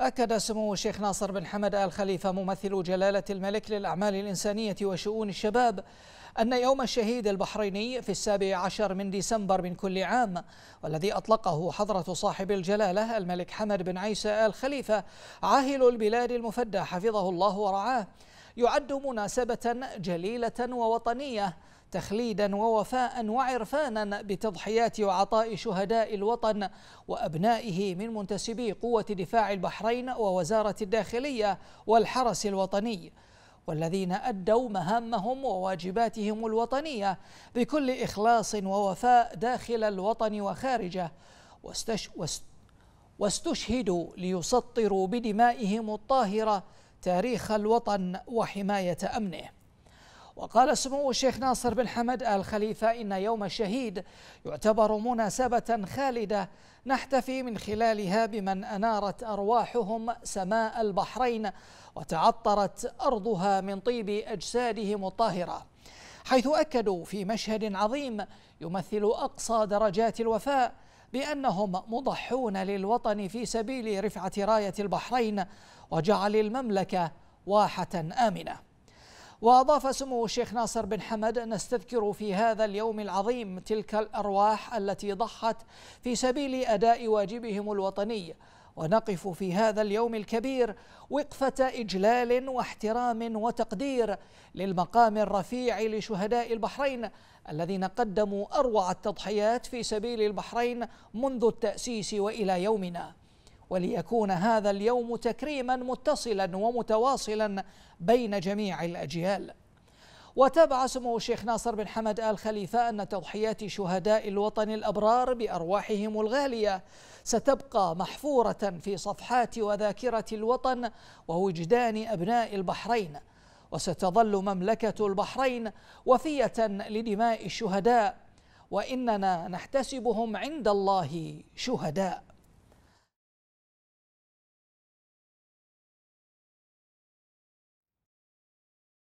أكد سمو الشيخ ناصر بن حمد آل خليفة ممثل جلالة الملك للأعمال الإنسانية وشؤون الشباب أن يوم الشهيد البحريني في السابع عشر من ديسمبر من كل عام والذي أطلقه حضرة صاحب الجلالة الملك حمد بن عيسى آل خليفة عاهل البلاد المفدى حفظه الله ورعاه يعد مناسبة جليلة ووطنية تخليدا ووفاء وعرفانا بتضحيات وعطاء شهداء الوطن وأبنائه من منتسبي قوة دفاع البحرين ووزارة الداخلية والحرس الوطني والذين أدوا مهامهم وواجباتهم الوطنية بكل إخلاص ووفاء داخل الوطن وخارجه واستش... واستشهدوا ليسطروا بدمائهم الطاهرة تاريخ الوطن وحماية أمنه وقال سمو الشيخ ناصر بن حمد آل خليفة إن يوم الشهيد يعتبر مناسبة خالدة نحتفي من خلالها بمن أنارت أرواحهم سماء البحرين وتعطرت أرضها من طيب أجسادهم الطاهرة حيث أكدوا في مشهد عظيم يمثل أقصى درجات الوفاء بأنهم مضحون للوطن في سبيل رفعة راية البحرين وجعل المملكة واحة آمنة وأضاف سمو الشيخ ناصر بن حمد نستذكر في هذا اليوم العظيم تلك الأرواح التي ضحت في سبيل أداء واجبهم الوطني ونقف في هذا اليوم الكبير وقفة إجلال واحترام وتقدير للمقام الرفيع لشهداء البحرين الذين قدموا أروع التضحيات في سبيل البحرين منذ التأسيس وإلى يومنا وليكون هذا اليوم تكريما متصلا ومتواصلا بين جميع الاجيال وتابع سمو الشيخ ناصر بن حمد آل خليفة أن تضحيات شهداء الوطن الأبرار بأرواحهم الغالية ستبقى محفورة في صفحات وذاكرة الوطن ووجدان أبناء البحرين وستظل مملكة البحرين وفية لدماء الشهداء وإننا نحتسبهم عند الله شهداء